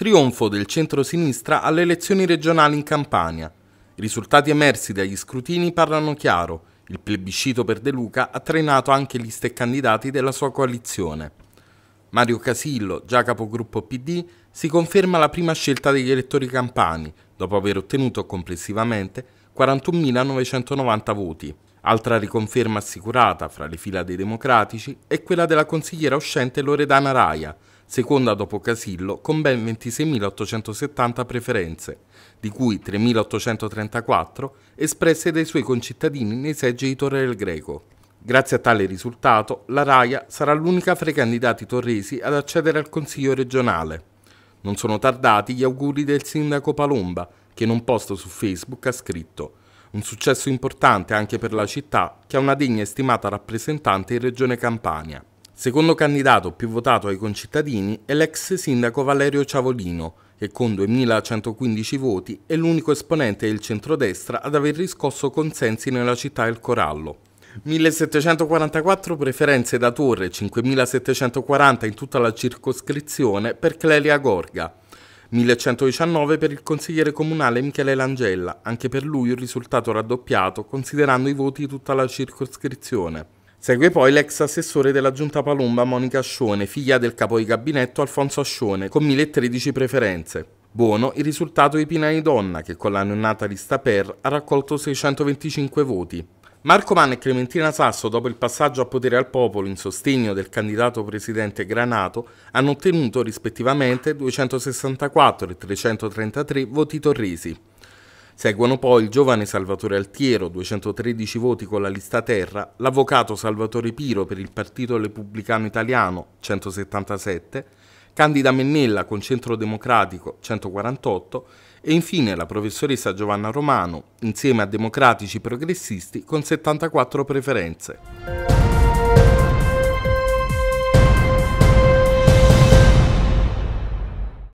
Trionfo del centro-sinistra alle elezioni regionali in Campania. I risultati emersi dagli scrutini parlano chiaro. Il plebiscito per De Luca ha trainato anche liste e candidati della sua coalizione. Mario Casillo, già capogruppo PD, si conferma la prima scelta degli elettori campani, dopo aver ottenuto complessivamente 41.990 voti. Altra riconferma assicurata fra le fila dei democratici è quella della consigliera uscente Loredana Raia, seconda dopo Casillo, con ben 26.870 preferenze, di cui 3.834 espresse dai suoi concittadini nei seggi di Torre del Greco. Grazie a tale risultato, la RAIA sarà l'unica fra i candidati torresi ad accedere al Consiglio regionale. Non sono tardati gli auguri del sindaco Palomba, che in un post su Facebook ha scritto un successo importante anche per la città che ha una degna e stimata rappresentante in Regione Campania. Secondo candidato più votato ai concittadini è l'ex sindaco Valerio Ciavolino, che con 2.115 voti è l'unico esponente del centrodestra ad aver riscosso consensi nella città del Corallo. 1.744 preferenze da Torre, 5.740 in tutta la circoscrizione per Clelia Gorga, 1.119 per il consigliere comunale Michele Langella, anche per lui un risultato raddoppiato considerando i voti di tutta la circoscrizione. Segue poi l'ex assessore della giunta Palomba Monica Ascione, figlia del capo di gabinetto Alfonso Ascione, con 1013 preferenze. Buono il risultato di Pinai Donna, che con la neonata lista per ha raccolto 625 voti. Marco Mann e Clementina Sasso, dopo il passaggio a potere al popolo in sostegno del candidato presidente Granato, hanno ottenuto rispettivamente 264 e 333 voti torresi. Seguono poi il giovane Salvatore Altiero, 213 voti con la lista Terra, l'avvocato Salvatore Piro per il Partito Repubblicano Italiano, 177, Candida Mennella con Centro Democratico, 148, e infine la professoressa Giovanna Romano, insieme a democratici progressisti con 74 preferenze.